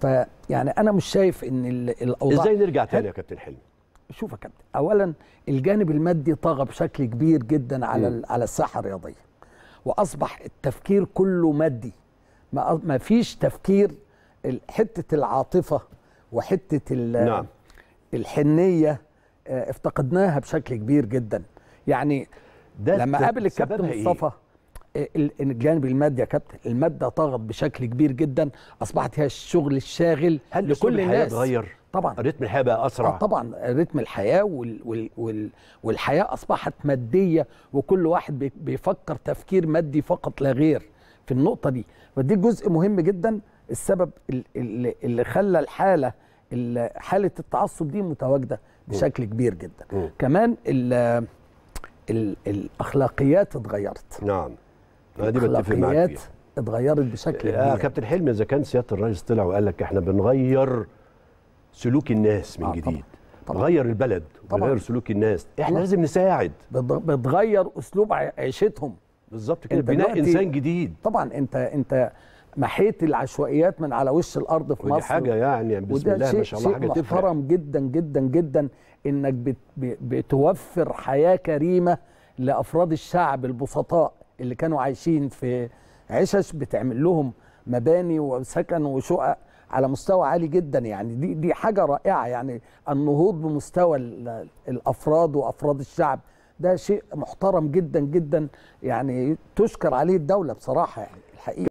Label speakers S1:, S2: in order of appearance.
S1: فيعني انا مش شايف ان الاوضاع ازاي نرجع تاني يا كابتن حلمي؟ شوف يا كابتن اولا الجانب المادي طغى بشكل كبير جدا على على الساحه الرياضيه واصبح التفكير كله مادي ما ما فيش تفكير حته العاطفه وحته نعم. الحنيه آه، افتقدناها بشكل كبير جدا يعني ده لما قابل الكابتن إيه؟ مصطفى إيه؟ الجانب المادي يا كابتن الماده طغت بشكل كبير جدا اصبحت هي الشغل الشاغل هل لكل الناس اتغير طبعا رتم الحياه بقى اسرع آه، طبعا رتم الحياه وال وال وال والحياه اصبحت ماديه وكل واحد بيفكر تفكير مادي فقط لا غير في النقطه دي فدي جزء مهم جدا السبب اللي, اللي خلى الحاله حاله التعصب دي متواجده بشكل كبير جدا م. كمان الـ الـ الاخلاقيات اتغيرت نعم دي بتفق معاك اتغيرت بشكل آه، كبير آه كابتن حلمي اذا كان سياده الرئيس طلع وقال لك احنا بنغير سلوك الناس من آه جديد طبعًا. طبعًا. بنغير البلد وبنغير سلوك الناس احنا طبعًا. لازم نساعد بتغير اسلوب عيشتهم بالظبط كده بناء انسان جديد طبعا انت انت محيت العشوائيات من على وش الارض في ودي مصر حاجه يعني بسم الله ما شاء الله حاجه تفرم جدا جدا جدا انك بتوفر حياه كريمه لافراد الشعب البسطاء اللي كانوا عايشين في عشش بتعمل لهم مباني وسكن وشقق على مستوى عالي جدا يعني دي دي حاجه رائعه يعني النهوض بمستوى الافراد وافراد الشعب ده شيء محترم جدا جدا يعني تشكر عليه الدوله بصراحه يعني الحقيقه